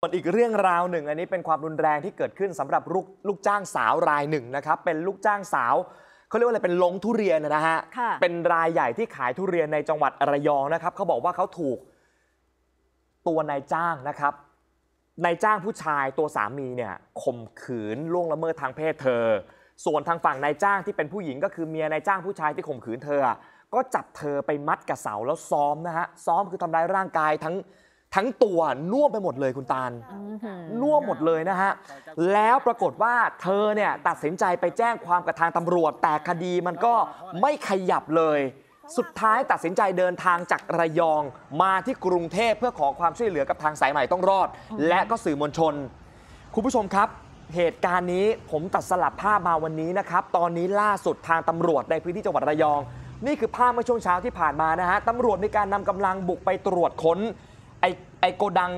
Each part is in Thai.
ส่วนอีกเรื่องราวหนึ่งอันนี้เป็นความรุนแรงที่เกิดขึ้นสำหรับลูกลูกจ้างสาวรายหนึ่งนะครับ เป็นลูกจ้างสาวเขาเรียกว่าอะไรเป็นลงทุเรียนนะฮะเป็นรายใหญ่ที่ขายทุเรียนในจังหวัดระยองนะครับเขาบอกว่าเขาถูกตัวนายจ้างนะครับนายจ้างผู้ชายตัวสามีเนี่ยข่มขืนล่วงละเมิดทางเพศเธอ ส่วนทางฝั่งนายจ้างที่เป็นผู้หญิงก็คือเมียนายจ้างผู้ชายที่ข่มขืนเธอก็จับเธอไปมัดกับเสาแล้วซ้อมนะฮะซ้อมคือทำร้ายร่างกายทั้งทั้งตัวน่วมไปหมดเลยคุณตาลน่วมหมดเลยนะฮะ แล้วปรากฏว่าเธอเนี่ยตัดสินใจไปแจ้งความกับทางตำรวจ แต่คดีมันก็ไม่ขยับเลย สุดท้ายตัดสินใจเดินทางจากระยอง มาที่กรุงเทพเพื่อขอความช่วยเหลือกับทางสายใหม่ต้องรอด และก็สื่อมวลชน คุณผู้ชมครับ เหตุการณ์นี้ผมตัดสลับภาพมาวันนี้นะครับ ตอนนี้ล่าสุดทางตำรวจในพื้นที่จังหวัดระยอง นี่คือภาพเมื่อช่วงเช้าที่ผ่านมานะฮะตำรวจมีการนำกำลังบุกไปตรวจค้นไอโกดัง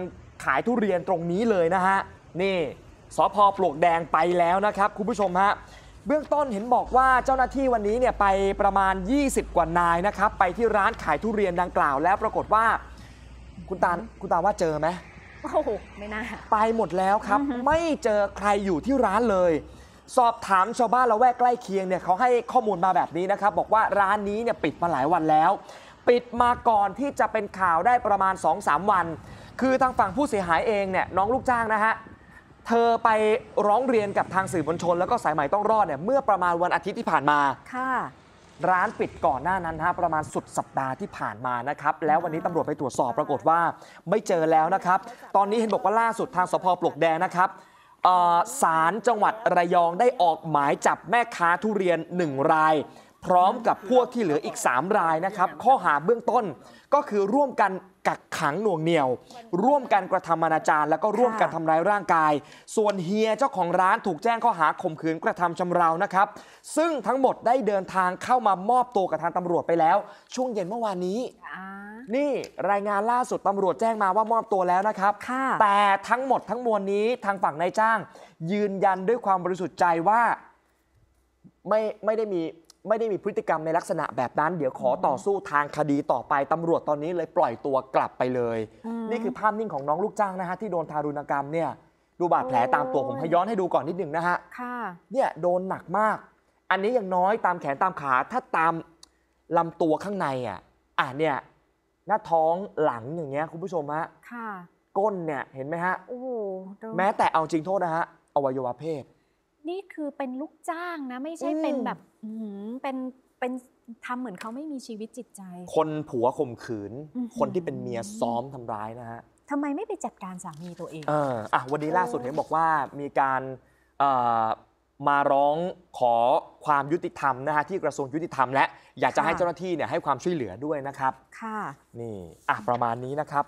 ขายทุเรียนตรงนี้เลยนะฮะ นี่สพปลวกแดงไปแล้วนะครับ คุณผู้ชมฮะเบื้องต้นเห็นบอกว่าเจ้าหน้าที่วันนี้เนี่ยไปประมาณ 20 กว่านายนะครับไปที่ร้านขายทุเรียนดังกล่าวแล้วปรากฏว่าคุณตาคุณตาว่าเจอไหมโอ้โหไม่น่า ไปหมดแล้วครับไม่เจอใครอยู่ที่ร้านเลย สอบถามชาวบ้านละแวกใกล้เคียงเนี่ยเขาให้ข้อมูลมาแบบนี้นะครับบอกว่าร้านนี้เนี่ยปิดมาหลายวันแล้วปิดมาก่อนที่จะเป็นข่าวได้ประมาณ 2-3 วัน คือทางฝั่งผู้เสียหายเองเนี่ย น้องลูกจ้างนะฮะเธอไปร้องเรียนกับทางสื่อมวลชน แล้วก็สายใหม่ต้องรอดเนี่ยเมื่อประมาณวันอาทิตย์ที่ผ่านมาค่ะร้านปิดก่อนหน้านั้นฮะประมาณสุดสัปดาห์ที่ผ่านมานะครับ แล้ววันนี้ตำรวจไปตรวจสอบปรากฏว่าไม่เจอแล้วนะครับ ตอนนี้เห็นบอกว่าล่าสุดทางสพปลวกแดงนะครับศาลจังหวัดระยองได้ออกหมายจับแม่ค้าทุเรียน1รายพร้อมกับพวกที่เหลืออีก 3 รายนะครับ ข้อหาเบื้องต้นก็คือร่วมกันกักขังหน่วงเหนี่ยว ร่วมกันกระทำอนาจารแล้วก็ร่วมกันทำร้ายร่างกาย ส่วนเฮียเจ้าของร้านถูกแจ้งข้อหาข่มขืนกระทำชำเรานะครับ ซึ่งทั้งหมดได้เดินทางเข้ามามอบตัวกับทางตำรวจไปแล้ว ช่วงเย็นเมื่อวานนี้นี่รายงานล่าสุดตำรวจแจ้งมาว่ามอบตัวแล้วนะครับแต่ทั้งหมดทั้งมวลนี้ทางฝั่งนายจ้าง ยืนยันด้วยความบริสุทธิ์ใจว่าไม่ไม่ได้มีไม่ได้มีพฤติกรรมในลักษณะแบบนั้น เดี๋ยวขอต่อสู้ทางคดีต่อไปตำรวจตอนนี้ เลยปล่อยตัวกลับไปเลย นี่คือภาพนิ่งของน้องลูกจ้างนะฮะที่โดนทารุณกรรมเนี่ยดูบาดแผลตามตัวผมให้ย้อนให้ดูก่อนนิดหนึ่งนะฮะเนี่ยโดนหนักมาก อันนี้ยังน้อยตามแขนตามขาถ้าตามลำตัวข้างในอ่ะอ่ะเนี่ยหน้าท้องหลังอย่างเงี้ยคุณผู้ชมฮะก้นเนี่ยเห็นไหมฮะโอ้แม้แต่เอาจริงโทษนะฮะอวัยวะเพศนี่คือเป็นลูกจ้างนะ ไม่ใช่เป็นแบบเป็นเป็นทำเหมือนเขาไม่มีชีวิตจิตใจ คนผัวข่มขืน คนที่เป็นเมียซ้อมทำร้ายนะฮะทำไมไม่ไปจัดการสามีตัวเองเอออ่ะวันนี้ล่าสุดเห็นบอกว่ามีการมาร้องขอความยุติธรรมนะฮะที่กระทรวงยุติธรรมและอยากจะให้เจ้าหน้าที่เนี่ยให้ความช่วยเหลือด้วยนะครับ ค่ะนี่อ่ะประมาณนี้นะครับ